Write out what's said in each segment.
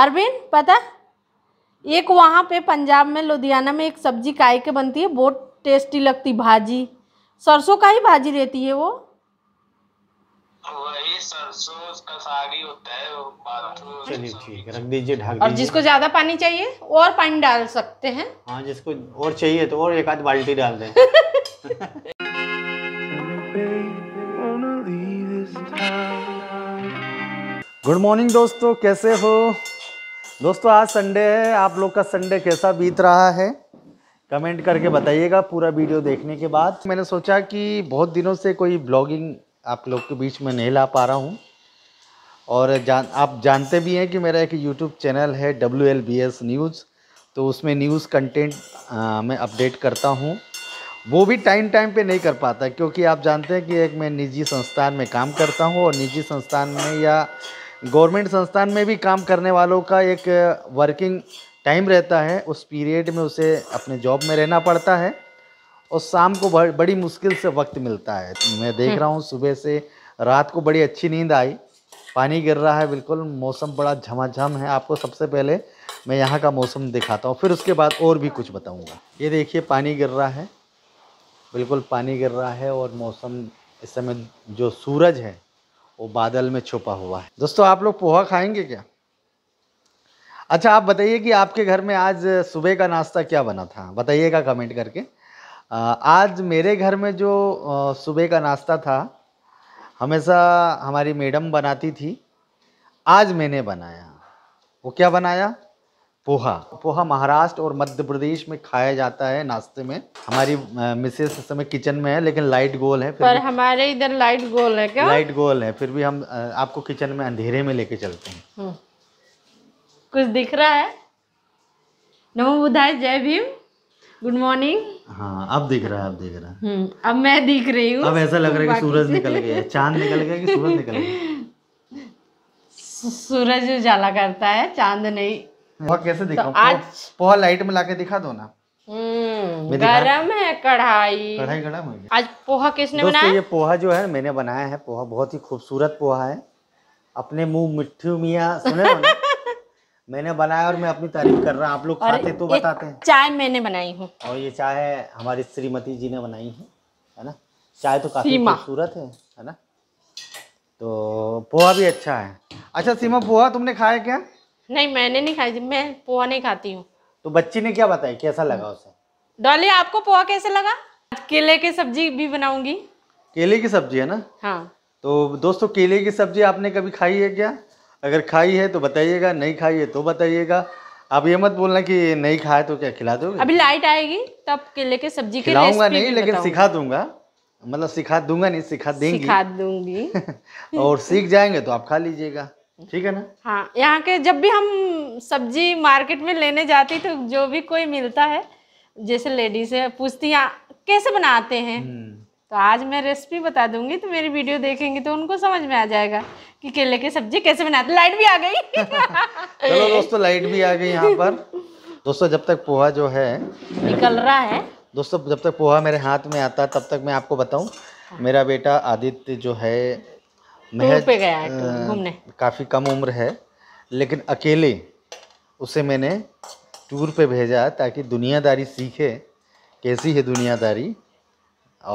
अरविंद पता एक वहाँ पे पंजाब में लुधियाना में एक सब्जी काय के बनती है बहुत टेस्टी लगती भाजी सरसों का ही भाजी रहती है वो वही सरसों का साग ही होता है चलिए ठीक रख दीजिए ढक और जिसको ज्यादा पानी चाहिए और पानी डाल सकते हैं हाँ जिसको और चाहिए तो और एक आध बाल्टी डाल दें गुड मॉर्निंग दोस्तों कैसे हो दोस्तों आज संडे है आप लोग का संडे कैसा बीत रहा है कमेंट करके बताइएगा पूरा वीडियो देखने के बाद मैंने सोचा कि बहुत दिनों से कोई ब्लॉगिंग आप लोग के बीच में नहीं ला पा रहा हूँ और जान आप जानते भी हैं कि मेरा एक यूट्यूब चैनल है W L B S news तो उसमें न्यूज़ कंटेंट मैं अपडेट करता हूँ वो भी टाइम टाइम पे नहीं कर पाता क्योंकि आप जानते हैं कि एक मैं निजी संस्थान में काम करता हूँ और निजी संस्थान में या गवर्नमेंट संस्थान में भी काम करने वालों का एक वर्किंग टाइम रहता है उस पीरियड में उसे अपने जॉब में रहना पड़ता है और शाम को बड़ी मुश्किल से वक्त मिलता है मैं देख हम्म। रहा हूँ सुबह से रात को बड़ी अच्छी नींद आई पानी गिर रहा है बिल्कुल मौसम बड़ा झमाझम है आपको सबसे पहले मैं यहाँ का मौसम दिखाता हूँ फिर उसके बाद और भी कुछ बताऊँगा ये देखिए पानी गिर रहा है बिल्कुल पानी गिर रहा है और मौसम इस समय जो सूरज है वो बादल में छुपा हुआ है दोस्तों आप लोग पोहा खाएंगे क्या अच्छा आप बताइए कि आपके घर में आज सुबह का नाश्ता क्या बना था बताइएगा कमेंट करके आज मेरे घर में जो सुबह का नाश्ता था हमेशा हमारी मैडम बनाती थी आज मैंने बनाया वो क्या बनाया पोहा पोहा महाराष्ट्र और मध्य प्रदेश में खाया जाता है नाश्ते में हमारी मिसेस इस समय किचन में है लेकिन लाइट गोल है पर हमारे इधर लाइट गोल है क्या लाइट गोल है फिर भी हम आपको किचन में अंधेरे में लेके चलते हैं हम्म। कुछ दिख रहा है नमो बुधाय जय भीम गुड मॉर्निंग हाँ अब दिख रहा है अब दिख रहा है हम्म, अब मैं दिख रही हूँ अब ऐसा लग रहा है कि सूरज निकल गया चांद निकल गया कि सूरज निकल गया सूरज उजाला करता है चांद नहीं तो पोहा कैसे दिखाओ तो आज पोहा लाइट में लाके दिखा दो ना हम्म, गरम है कढ़ाई कढ़ाई गरम है आज पोहा किसने बनाया ये पोहा जो है मैंने बनाया है पोहा बहुत ही खूबसूरत पोहा है अपने मुंह मिठू मियाँ सुने ना मैंने बनाया और मैं अपनी तारीफ कर रहा हूँ आप लोग खाते तो बताते हैं चाय मैंने बनाई हूँ और ये चाय है हमारी श्रीमती जी ने बनाई है है ना चाय तो काफी खूबसूरत है है ना तो पोहा भी अच्छा है अच्छा सीमा पोहा तुमने खाया क्या नहीं मैंने नहीं खाई थी मैं पोहा नहीं खाती हूँ तो बच्ची ने क्या बताया कैसा लगा उसे डॉली आपको पोहा कैसे लगा केले की के सब्जी भी बनाऊंगी केले की सब्जी है ना हाँ तो दोस्तों केले की सब्जी आपने कभी खाई है क्या अगर खाई है तो बताइएगा नहीं खाई है तो बताइएगा आप ये मत बोलना कि नहीं खाए तो क्या खिला दोगे अभी लाइट आएगी तब तो केले के सब्जी की खिलाऊंगा नहीं लेकिन सिखा दूंगा मतलब सिखा दूंगा नहीं सिखा देंगी सिखा दूंगी और सीख जाएंगे तो आप खा लीजिएगा ठीक है ना हाँ यहाँ के जब भी हम सब्जी मार्केट में लेने जाती तो जो भी कोई मिलता है जैसे लेडीज है पूछती हैं कैसे बनाते हैं हम्म। तो आज मैं रेसिपी बता दूंगी तो मेरी वीडियो देखेंगे तो उनको समझ में आ जाएगा कि केले की सब्जी कैसे बनाते लाइट भी आ गई चलो दोस्तों लाइट भी आ गई यहाँ पर दोस्तों जब तक पोहा जो है निकल रहा है दोस्तों जब तक पोहा मेरे हाथ में आता तब तक मैं आपको बताऊँ मेरा बेटा आदित्य जो है महज पे गया है घूमने काफ़ी कम उम्र है लेकिन अकेले उसे मैंने टूर पे भेजा ताकि दुनियादारी सीखे कैसी है दुनियादारी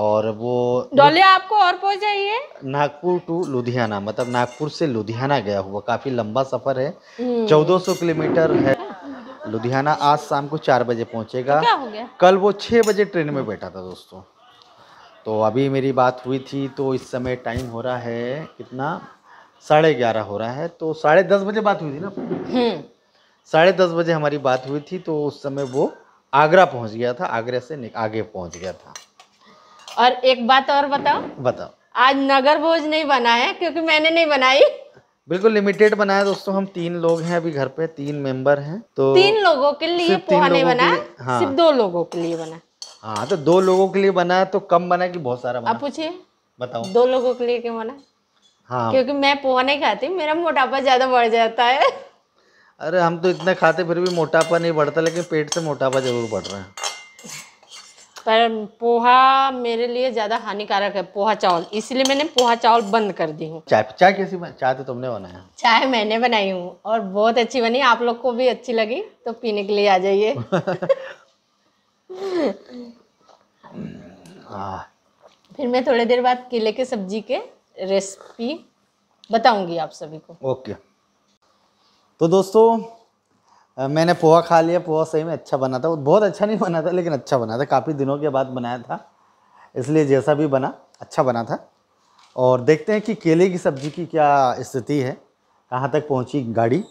और वो डॉलिया आपको और पहुंचाइए नागपुर टू लुधियाना मतलब नागपुर से लुधियाना गया हुआ काफ़ी लंबा सफ़र है 1400 हम्म। किलोमीटर है लुधियाना आज शाम को चार बजे पहुंचेगा तो कल वो छः बजे ट्रेन में बैठा था दोस्तों तो अभी मेरी बात हुई थी तो इस समय टाइम हो रहा है कितना साढ़े ग्यारह हो रहा है तो साढ़े दस बजे बात हुई थी ना हम्म। साढ़े दस बजे हमारी बात हुई थी तो उस समय वो आगरा पहुंच गया था आगरा से आगे पहुंच गया था और एक बात और बताओ बताओ आज नगर भोज नहीं बना है क्योंकि मैंने नहीं बनाई बिल्कुल लिमिटेड बनाया दोस्तों हम तीन लोग हैं अभी घर पे तीन मेंबर हैं तो तीन लोगों के लिए पोहा नहीं बना सिर्फ दो लोगों के लिए बना हाँ तो दो लोगों के लिए बना तो कम बना कि बहुत सारा बना आप पूछिए बताओ दो लोगों के लिए क्यों बना हाँ क्योंकि मैं पोहा नहीं खाती मेरा मोटापा ज़्यादा बढ़ जाता है अरे हम तो इतना खाते फिर भी मोटापा नहीं बढ़ता लेकिन पेट से मोटापा जरूर बढ़ रहा है पर पोहा मेरे लिए ज़्यादा हानिकारक है पोहा चावल इसलिए मैंने पोहा चावल बंद कर दी हूँ चाय चाय कैसी चाय तो तुमने बनाया चाय मैंने बनाई हूँ और बहुत अच्छी बनी आप लोग को भी अच्छी लगी तो पीने के लिए आ जाइए हाँ। फिर मैं थोड़ी देर बाद केले के सब्जी के रेसिपी बताऊंगी आप सभी को ओके तो दोस्तों मैंने पोहा खा लिया पोहा सही में अच्छा बना था बहुत अच्छा नहीं बना था लेकिन अच्छा बना था काफ़ी दिनों के बाद बनाया था इसलिए जैसा भी बना अच्छा बना था और देखते हैं कि केले की सब्ज़ी की क्या स्थिति है कहाँ तक पहुँची गाड़ी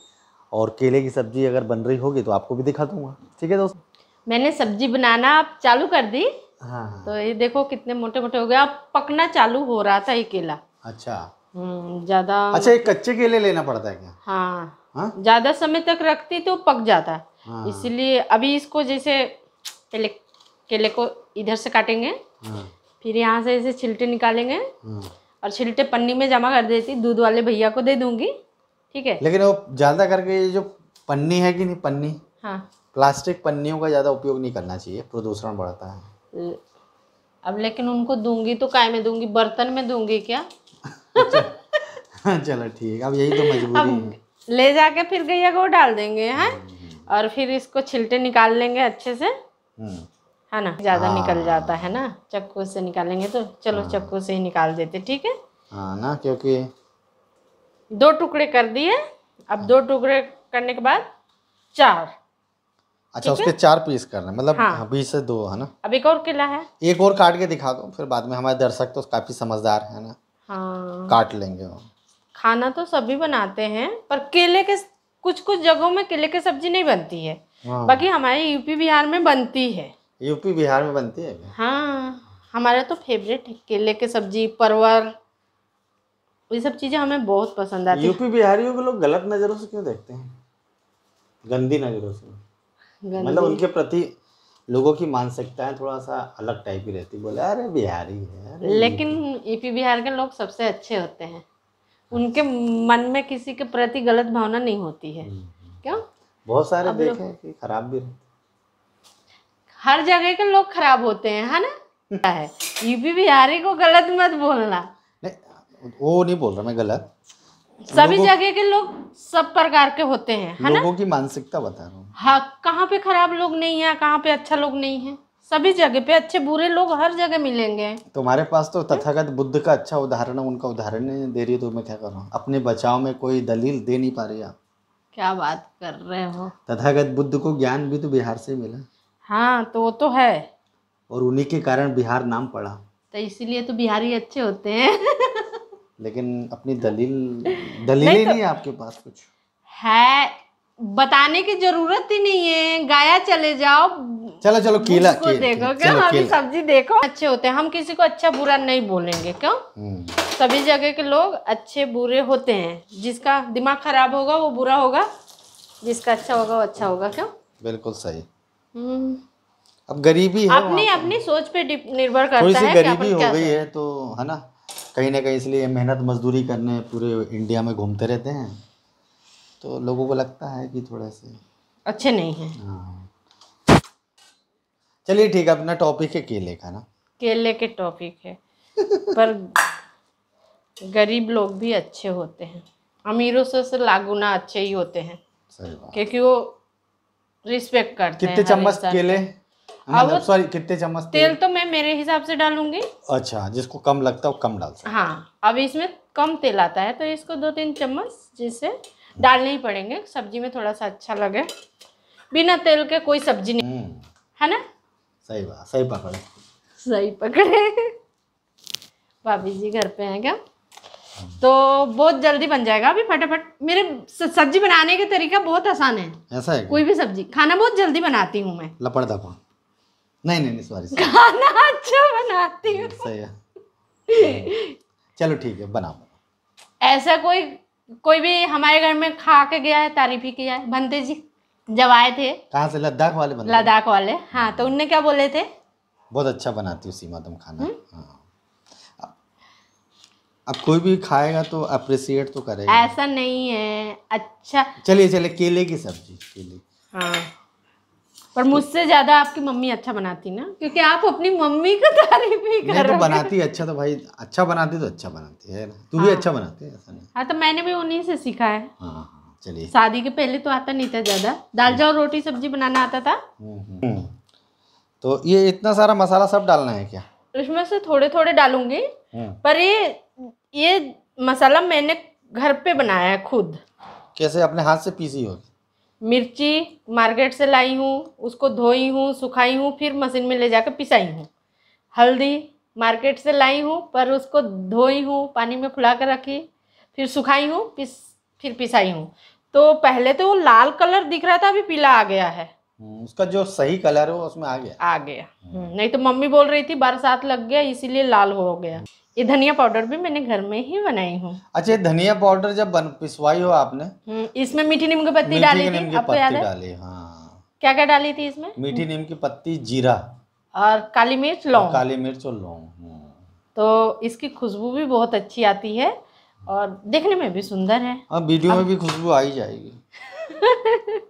और केले की सब्ज़ी अगर बन रही होगी तो आपको भी दिखा दूँगा ठीक है दोस्तों मैंने सब्जी बनाना आप चालू कर दी हाँ, हाँ। तो ये देखो कितने मोटे मोटे हो गए अब पकना चालू हो रहा था ये केला अच्छा हम्म, ज्यादा अच्छा एक कच्चे केले लेना पड़ता है क्या हाँ, हाँ? ज्यादा समय तक रखती तो पक जाता है हाँ। इसलिए अभी इसको जैसे केले केले को इधर से काटेंगे हाँ। फिर यहाँ से इसे छिलटे निकालेंगे हाँ। और छिलटे पन्नी में जमा कर देती दूध वाले भैया को दे दूंगी ठीक है लेकिन वो ज्यादा करके ये जो पन्नी है कि नहीं पन्नी हाँ प्लास्टिक पन्नियों का ज़्यादा उपयोग नहीं करना चाहिए प्रदूषण बढ़ता है अब लेकिन उनको दूंगी तो काय में दूंगी बर्तन में दूंगी क्या चलो ठीक अब यही तो मजबूरी है ले जाके फिर गैया को डाल देंगे हैं हम्म, हम्म, हम्म। और फिर इसको छिलटे निकाल लेंगे अच्छे से है ना ज़्यादा हाँ। निकल जाता है ना चक्कू से निकालेंगे तो चलो हाँ। चक्कू से ही निकाल देते ठीक है हाँ ना क्योंकि दो टुकड़े कर दिए अब हाँ। दो टुकड़े करने के बाद चार अच्छा उसके चार पीस करना मतलब हाँ। बीस से दो है ना अब एक और किला है एक और काट के दिखा दो फिर बाद में हमारे दर्शक तो काफी समझदार है ना हाँ। काट लेंगे वो खाना तो सभी बनाते हैं पर केले के कुछ कुछ जगहों में केले की सब्जी नहीं बनती है हाँ। बाकी हमारे यूपी बिहार में बनती है यूपी बिहार में बनती है हाँ हमारा तो फेवरेट है केले की के सब्जी परवर ये सब चीज़ें हमें बहुत पसंद आती है यूपी बिहारियों को लोग गलत नज़रों से क्यों देखते हैं गंदी नज़रों से मतलब उनके प्रति लोगों की है थोड़ा सा अलग टाइप की रहती बोले अरे बिहारी है अरे लेकिन यूपी बिहार e के लोग सबसे अच्छे होते हैं उनके मन में किसी के प्रति गलत भावना नहीं होती है हम्म, हम्म। क्यों बहुत सारे देखे कि खराब भी रहते हर जगह के लोग खराब होते हैं है ना है यूपी e बिहारी को गलत मत बोलना नहीं वो नहीं बोल रहा मैं गलत सभी जगह के लोग सब प्रकार के होते हैं है ना लोगों की मानसिकता बता रहा हूँ हाँ कहाँ पे खराब लोग नहीं है कहाँ पे अच्छा लोग नहीं है सभी जगह पे अच्छे बुरे लोग हर जगह मिलेंगे तुम्हारे पास तो तथागत बुद्ध का अच्छा उदाहरण है उनका उदाहरण नहीं दे रही हो तो मैं क्या कर रहा हूँ अपने बचाव में कोई दलील दे नहीं पा रही आप क्या बात कर रहे हो तथागत बुद्ध को ज्ञान भी तो बिहार से मिला हाँ तो वो तो है और उन्हीं के कारण बिहार नाम पड़ा तो इसीलिए तो बिहारी अच्छे होते हैं लेकिन अपनी दलील दलील नहीं, तो, नहीं है आपके पास कुछ है बताने की जरूरत ही नहीं है गाया चले जाओ चलो चलो केला देखो क्या हमारी सब्जी देखो अच्छे होते हैं हम किसी को अच्छा बुरा नहीं बोलेंगे क्यों हम्म। सभी जगह के लोग अच्छे बुरे होते हैं जिसका दिमाग खराब होगा वो बुरा होगा जिसका अच्छा होगा वो अच्छा होगा क्यों बिल्कुल सही हम्म। अब गरीबी है अपनी अपनी सोच पे निर्भर करता थोड़ी सी गरीबी हो गई है तो है ना कहीं ना कहीं इसलिए मेहनत मजदूरी करने पूरे इंडिया में घूमते रहते हैं तो लोगों को लगता है कि थोड़े से अच्छे नहीं है हाँ। चलिए ठीक है अपना टॉपिक है केले का ना केले के टॉपिक है पर गरीब लोग भी अच्छे होते हैं अमीरों से से तो लागुना अच्छे ही होते हैं क्योंकि वो रिस्पेक्ट करते कितने हैं हर चम्मच केले सॉरी हाँ, मतलब कितने चम्मच तेल तो मैं मेरे हिसाब से डालूंगी अच्छा जिसको कम लगता है वो कम डाल हाँ अब इसमें कम तेल आता है तो इसको दो तीन चम्मच जिससे डालने ही पड़ेंगे सब्जी में थोड़ा सा अच्छा लगे बिना तेल के कोई सब्जी नहीं हम्म। है ना सही बात सही पकड़े सही पकड़े भाभी जी घर पे हैं क्या तो बहुत जल्दी बन जाएगा अभी फटाफट मेरे सब्जी बनाने का तरीका बहुत आसान है ऐसा है कोई भी सब्जी खाना बहुत जल्दी बनाती हूँ मैं लपड़ दपड़ नहीं नहीं नहीं सॉरी खाना अच्छा बनाती हम्म, हूँ सही है चलो ठीक है बनाओ ऐसा कोई कोई भी हमारे घर में खा के गया है तारीफ ही किया है भंते जी जब आए थे कहाँ से लद्दाख वाले बंदे लद्दाख वाले हाँ तो उनने क्या बोले थे बहुत अच्छा बनाती हो सीमा तुम खाना हम्म। हाँ। अब कोई भी खाएगा तो अप्रिसिएट तो करेगा ऐसा नहीं है अच्छा चलिए चलिए केले की सब्जी केले हाँ पर तो- मुझसे ज्यादा आपकी मम्मी अच्छा बनाती ना क्योंकि आप अपनी मम्मी को तारीफ ही कर रहे तो बनाती अच्छा तो भाई अच्छा बनाती तो अच्छा बनाती है ना तू हाँ। भी अच्छा बनाती है ऐसा नहीं हाँ तो मैंने भी उन्हीं से सीखा है हाँ, हाँ, हाँ, चलिए शादी के पहले तो आता नहीं था ज्यादा दाल हम्म। चावल रोटी सब्जी बनाना आता था हम्म, हम्म, तो ये इतना सारा मसाला सब डालना है क्या इसमें से थोड़े थोड़े डालूंगी पर ये ये मसाला मैंने घर पे बनाया है खुद कैसे अपने हाथ से पीसी होगी मिर्ची मार्केट से लाई हूँ उसको धोई हूँ सुखाई हूँ फिर मशीन में ले जाकर पिसाई हूँ हल्दी मार्केट से लाई हूँ पर उसको धोई हूँ पानी में फुला कर रखी फिर सुखाई हूँ पिस फिर पिसाई हूँ तो पहले तो वो लाल कलर दिख रहा था अभी पीला आ गया है हम्म, उसका जो सही कलर है उसमें आ गया आ गया हम्म, नहीं तो मम्मी बोल रही थी बरसात लग गया इसीलिए लाल हो गया ये धनिया पाउडर भी मैंने घर में ही बनाई हूँ अच्छा ये धनिया पाउडर जब बन पिसवाई हो आपने हम्म, इसमें मीठी नीम की पत्ती डाली थी आपको याद है हाँ। क्या क्या डाली थी इसमें मीठी नीम की पत्ती जीरा और काली मिर्च लौंग काली मिर्च और लौंग हाँ। तो इसकी खुशबू भी बहुत अच्छी आती है और देखने में भी सुंदर है हाँ, वीडियो में भी खुशबू आई जाएगी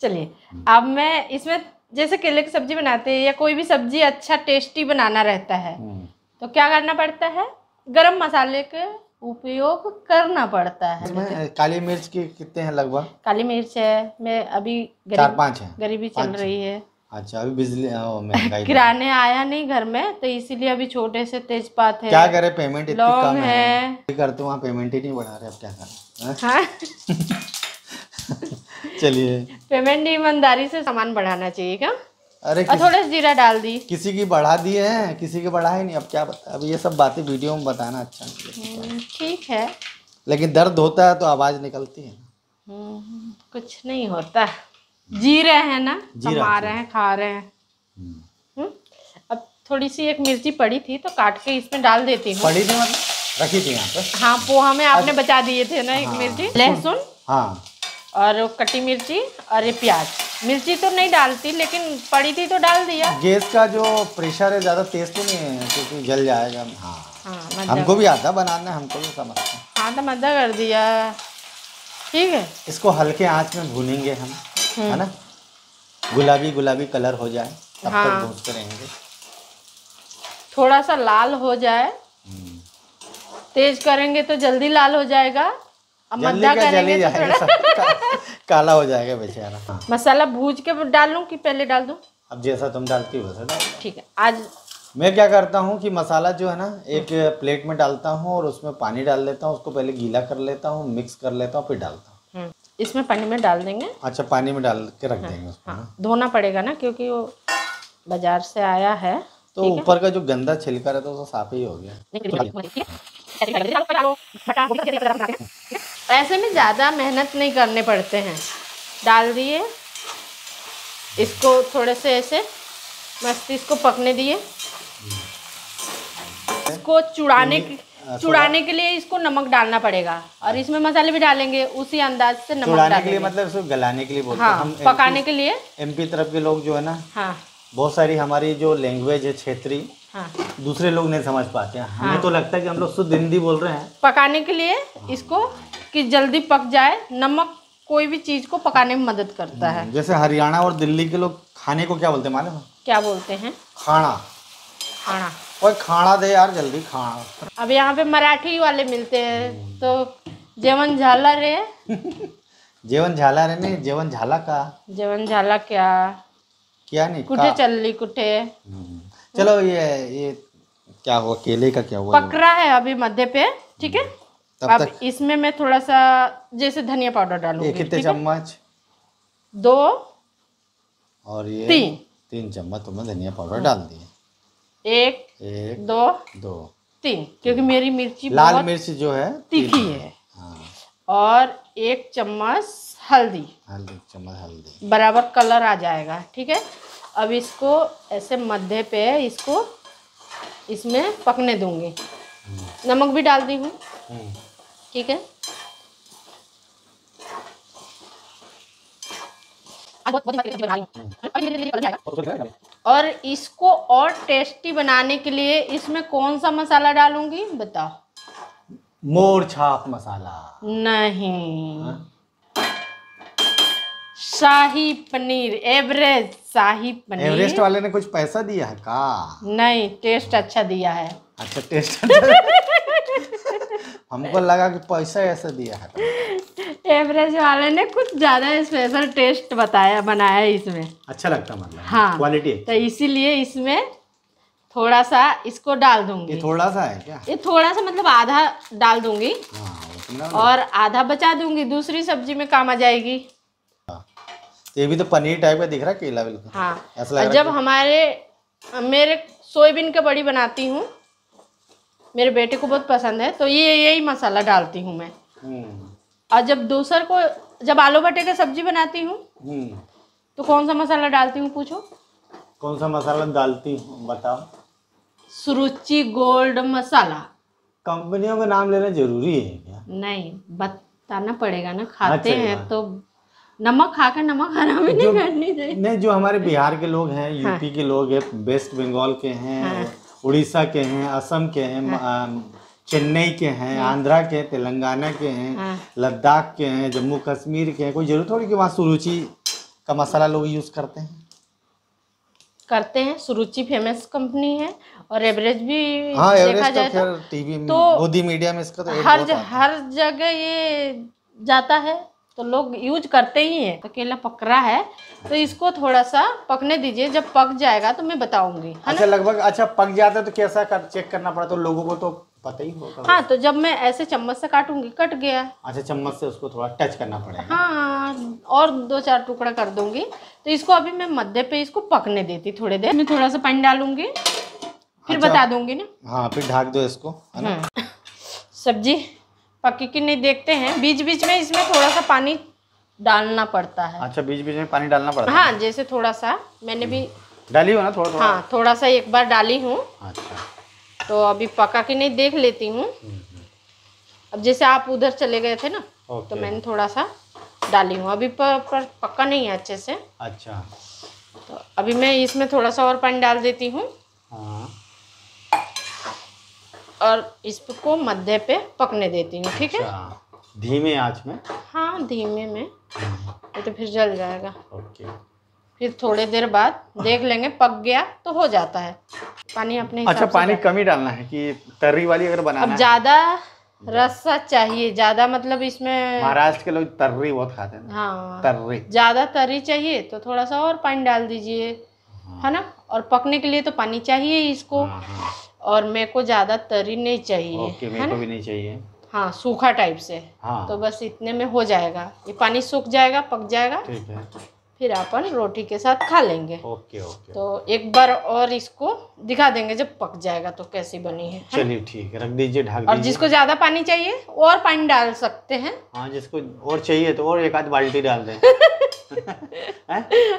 चलिए अब मैं इसमें जैसे केले की सब्जी बनाते हैं या कोई भी सब्जी अच्छा टेस्टी बनाना रहता है हम्म। तो क्या करना पड़ता है गरम मसाले के उपयोग करना पड़ता है इसमें काली मिर्च की कितने हैं लगभग काली मिर्च है मैं अभी गरीब, चार पाँच है गरीबी चल रही है अच्छा अभी बिजली किराने आया नहीं घर में तो इसीलिए अभी छोटे से तेज पात है क्या करे पेमेंट है, करते वहाँ पेमेंट ही नहीं बढ़ा रहे अब क्या करें चलिए पेमेंट ईमानदारी से सामान बढ़ाना चाहिए क्या अरे थोड़ा सा जीरा डाल दी किसी की बढ़ा दिए हैं किसी की बढ़ा ही नहीं अब क्या बता अब ये सब बातें वीडियो में बताना अच्छा नहीं हम्म, ठीक है लेकिन दर्द होता है तो आवाज निकलती है हम्म, कुछ नहीं होता जी रहे हैं ना कमा रहे हैं खा रहे हैं हम्म। अब थोड़ी सी एक मिर्ची पड़ी थी तो काट के इसमें डाल देती हूँ पड़ी थी मतलब रखी थी यहाँ पर हाँ पोहा में आपने बचा दिए थे ना एक हाँ। मिर्ची लहसुन हाँ और कटी मिर्ची और ये प्याज मिर्ची तो नहीं डालती लेकिन पड़ी थी तो डाल दिया गैस का जो प्रेशर है ज़्यादा तेज तो नहीं है क्योंकि जल जाएगा हाँ, हाँ हमको भी आता बनाना हमको भी समझते हाँ तो मजा कर दिया ठीक है इसको हल्के आंच में भूनेंगे हम है हम्म। ना गुलाबी गुलाबी कलर हो जाए तब हाँ। तक भूनते रहेंगे थोड़ा सा लाल हो जाए हम्म। तेज करेंगे तो जल्दी लाल हो जाएगा काला हो जाएगा बेचारा मसाला भूज के डाल लूँ कि पहले डाल दूँ अब जैसा तुम डालती हो ठीक है आज मैं क्या करता हूँ कि मसाला जो है ना एक प्लेट में डालता हूँ और उसमें पानी डाल देता हूँ उसको पहले गीला कर लेता हूँ मिक्स कर लेता हूँ फिर डालता हूँ इसमें पानी में डाल देंगे अच्छा पानी में डाल के रख देंगे उसको धोना पड़ेगा ना क्योंकि वो बाजार से आया है तो ऊपर का जो गंदा छिलका रहता है वो साफ ही हो गया ऐसे में ज़्यादा मेहनत नहीं करने पड़ते हैं डाल दिए इसको थोड़े से ऐसे मस्त इसको पकने दिए इसको चुड़ाने चुड़ाने के लिए इसको नमक डालना पड़ेगा और हाँ। इसमें मसाले भी डालेंगे उसी अंदाज से नमक डालने के लिए मतलब इसको गलाने के लिए बोलते हाँ, हम पकाने के लिए एमपी तरफ के लोग जो है ना हाँ बहुत सारी हमारी जो लैंग्वेज है क्षेत्रीय हाँ। दूसरे लोग नहीं समझ पाते हैं हमें हाँ। तो लगता है कि हम लोग शुद्ध हिंदी बोल रहे हैं पकाने के लिए हाँ। इसको कि जल्दी पक जाए नमक कोई भी चीज़ को पकाने में मदद करता है हम्म, जैसे हरियाणा और दिल्ली के लोग खाने को क्या बोलते हैं मालूम क्या बोलते हैं खाना खाना और खाना दे यार जल्दी खाना अब यहाँ पे मराठी वाले मिलते हैं तो जेवन झाला रे जेवन झाला रे नहीं जेवन झाला का जेवन झाला क्या क्या नहीं कुठे चल रही कुठे हम्म, चलो ये ये क्या हुआ केले का क्या हुआ पकड़ा है अभी मध्य पे ठीक है तब अब इसमें मैं थोड़ा सा जैसे धनिया पाउडर डालूंगी कितने चम्मच दो और ये तीन तीन चम्मच तुमने तो धनिया पाउडर डाल दिए एक एक दो दो तीन क्योंकि मेरी मिर्ची लाल मिर्च जो है तीखी है हाँ। और एक चम्मच हल्दी हल्दी चम्मच हल्दी बराबर कलर आ जाएगा ठीक है अब इसको ऐसे मध्य पे इसको इसमें पकने दूंगी हम्म। नमक भी डाल दी हूँ हम्म। ठीक है और इसको और टेस्टी बनाने के लिए इसमें कौन सा मसाला डालूंगी बताओ मोर छाप मसाला नहीं हा? शाही पनीर एवरेस्ट शाही पनीर एवरेस्ट वाले ने कुछ पैसा दिया है का नहीं टेस्ट अच्छा दिया है अच्छा टेस्ट अच्छा हमको लगा कि पैसा ऐसा दिया है एवरेज वाले ने कुछ ज़्यादा स्पेशल टेस्ट बताया बनाया इसमें अच्छा लगता मतलब हाँ क्वालिटी तो इसीलिए इसमें थोड़ा सा इसको डाल दूंगी ये थोड़ा सा है क्या ये थोड़ा सा मतलब आधा डाल दूंगी हाँ, और आधा बचा दूंगी दूसरी सब्जी में काम आ जाएगी हाँ। तो ये भी तो पनीर टाइप का दिख रहा है केला बिल्कुल हाँ जब हमारे मेरे सोयाबीन का बड़ी बनाती हूँ मेरे बेटे को बहुत पसंद है तो ये यही मसाला डालती हूँ मैं हम्म। और जब दूसर को जब आलू भट्टे का सब्जी बनाती हूँ हम्म। तो कौन सा मसाला डालती हूँ पूछो कौन सा मसाला डालती हूँ बताओ सुरुचि गोल्ड मसाला कंपनियों का नाम लेना जरूरी है क्या नहीं बताना पड़ेगा ना खाते अच्छा, हैं हाँ। तो नमक खाकर नमक भी नहीं करनी चाहिए नहीं जो हमारे बिहार के लोग हैं हाँ। यूपी हाँ। के लोग हैं वेस्ट बंगाल के हैं हाँ। उड़ीसा के हैं असम के हैं हाँ। चेन्नई के हैं हाँ। आंध्रा के हैं तेलंगाना के हैं हाँ। लद्दाख के हैं जम्मू कश्मीर के हैं कोई जरूरत थोड़ी कि वहाँ सुरुचि का मसाला लोग यूज़ करते हैं करते हैं सुरुचि फेमस कंपनी है और एवरेज भी हाँ, देखा तो जाए तो टीवी तो मोदी मीडिया में इसका तो हर हर जगह ये जाता है तो लोग यूज करते ही हैं तो केला पक रहा है तो इसको थोड़ा सा पकने दीजिए जब पक जाएगा तो मैं बताऊंगी अच्छा लगभग अच्छा पक जाता है तो कैसा कर, चेक करना पड़ा तो लोगों को तो पता ही होगा हाँ तो जब मैं ऐसे चम्मच से काटूंगी कट गया अच्छा चम्मच से उसको थोड़ा टच करना पड़ेगा हाँ और दो चार टुकड़ा कर दूंगी तो इसको अभी मैं मध्य पे इसको पकने देती थोड़ी देर में थोड़ा सा पानी डालूंगी फिर अच्छा। बता दूंगी ना हाँ फिर ढाक दो इसको है हम्म। सब्जी पकी कि नहीं देखते हैं बीच बीच में इसमें थोड़ा सा पानी डालना पड़ता है अच्छा बीच बीच में पानी डालना पड़ता हाँ, है हाँ जैसे थोड़ा सा मैंने भी हम्म। डाली हो ना थोड़ा थोड़ा हाँ थोड़ा सा एक बार डाली हूँ अच्छा तो अभी पका कि नहीं देख लेती हूँ अब जैसे आप उधर चले गए थे ना तो मैंने थोड़ा सा डाली हूँ अभी पक्का नहीं है अच्छे से अच्छा तो अभी मैं इसमें थोड़ा सा और पानी डाल देती हूँ हाँ और इसको मध्य पे पकने देती हूँ ठीक है अच्छा, धीमे आँच में हाँ धीमे में ये तो फिर जल जाएगा ओके फिर थोड़ी देर बाद देख लेंगे पक गया तो हो जाता है पानी अपने अच्छा पानी कम ही डालना है कि तर्री वाली अगर बनाना अब ज़्यादा रस्सा चाहिए ज़्यादा मतलब इसमें महाराष्ट्र के लोग तर्री बहुत खाते हैं हाँ तर्री ज़्यादा तर्री चाहिए तो थोड़ा सा और पानी डाल दीजिए हाँ। है हाँ। ना और पकने के लिए तो पानी चाहिए इसको हाँ।, हाँ। और मेरे को ज़्यादा तरी नहीं चाहिए ओके मेरे को भी नहीं चाहिए हाँ सूखा टाइप से हाँ। तो बस इतने में हो जाएगा ये पानी सूख जाएगा पक जाएगा ठीक है फिर अपन रोटी के साथ खा लेंगे ओके ओके तो एक बार और इसको दिखा देंगे जब पक जाएगा तो कैसी बनी है चलिए ठीक है रख दीजिए ढाक और जिसको ज्यादा पानी चाहिए और पानी डाल सकते हैं हाँ जिसको और चाहिए तो और एक आध बाल्टी डाल दें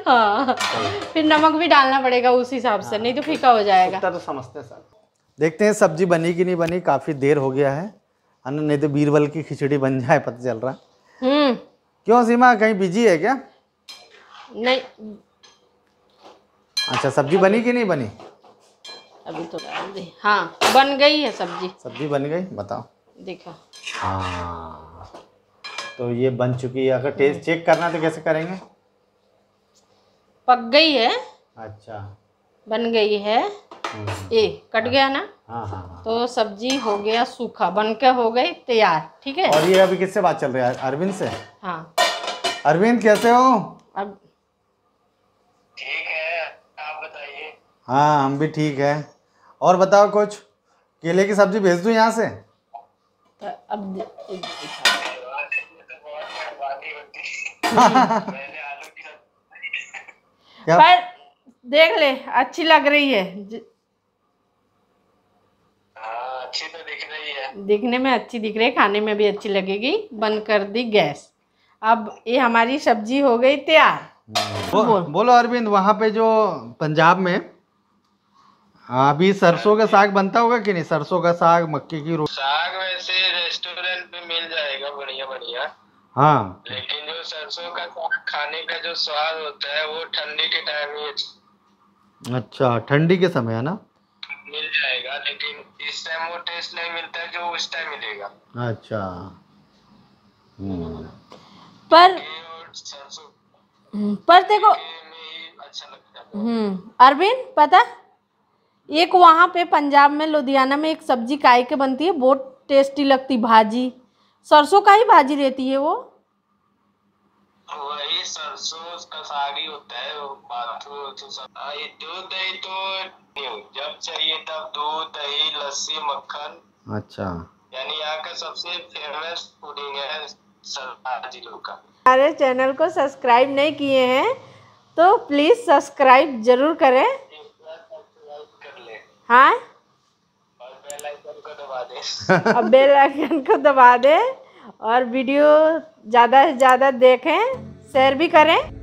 हाँ फिर नमक भी डालना पड़ेगा उस हिसाब से हाँ, नहीं तो फीका हो जाएगा तो समझते सर देखते हैं सब्जी बनी कि नहीं बनी काफ़ी देर हो गया है नहीं तो बीरबल की खिचड़ी बन जाए पता चल रहा हम्म क्यों सीमा कहीं बिजी है क्या नहीं अच्छा सब्जी बनी कि नहीं बनी अभी तो हाँ बन गई है सब्जी सब्जी बन गई बताओ देखो हाँ तो ये बन चुकी है अगर टेस्ट चेक करना तो कैसे करेंगे पक गई है अच्छा बन गई है ये हम्म। कट गया ना हाँ, हाँ हाँ तो सब्जी हो गया सूखा बन के हो गई तैयार ठीक है और ये अभी किससे बात चल रही है अरविंद से हाँ अरविंद कैसे हो अब ठीक है आप बताइए हाँ हम भी ठीक है और बताओ कुछ केले की सब्जी भेज दूँ यहाँ से तो अब तो पर देख ले अच्छी लग रही है हाँ, अच्छी तो दिख रही है दिखने में अच्छी दिख रही है खाने में भी अच्छी लगेगी बंद कर दी गैस अब ये हमारी सब्जी हो गई तैयार बो, बोलो अरविंद वहाँ पे जो पंजाब में हाँ, अभी सरसों का साग बनता होगा कि नहीं सरसों का साग मक्के की रोटी साग वैसे रेस्टोरेंट पे मिल जाएगा बढ़िया बढ़िया हाँ लेकिन जो सरसों का साग खाने का जो स्वाद होता है वो ठंडी के टाइम में अच्छा ठंडी के समय है ना मिल जाएगा लेकिन इस टाइम वो टेस्ट नहीं मिलता है जो उस टाइम मिलेगा अच्छा हम्म। पर हम्म, पर देखो अच्छा हम्म अरविंद पता एक वहाँ पे पंजाब में लुधियाना में एक सब्जी काय के बनती है बहुत टेस्टी लगती भाजी सरसों का ही भाजी रहती है वो वही सरसों का साग होता है बात हाँ, दूध दही तो जब चाहिए तब दूध दही लस्सी मक्खन अच्छा यानी यहाँ का सबसे फेमस पुडिंग है का हमारे चैनल को सब्सक्राइब नहीं किए हैं तो प्लीज सब्सक्राइब जरूर करें कर हाँ बेल आइकन को दबा दे बेल आइकन को दबा दे और वीडियो ज़्यादा से ज़्यादा देखें शेयर भी करें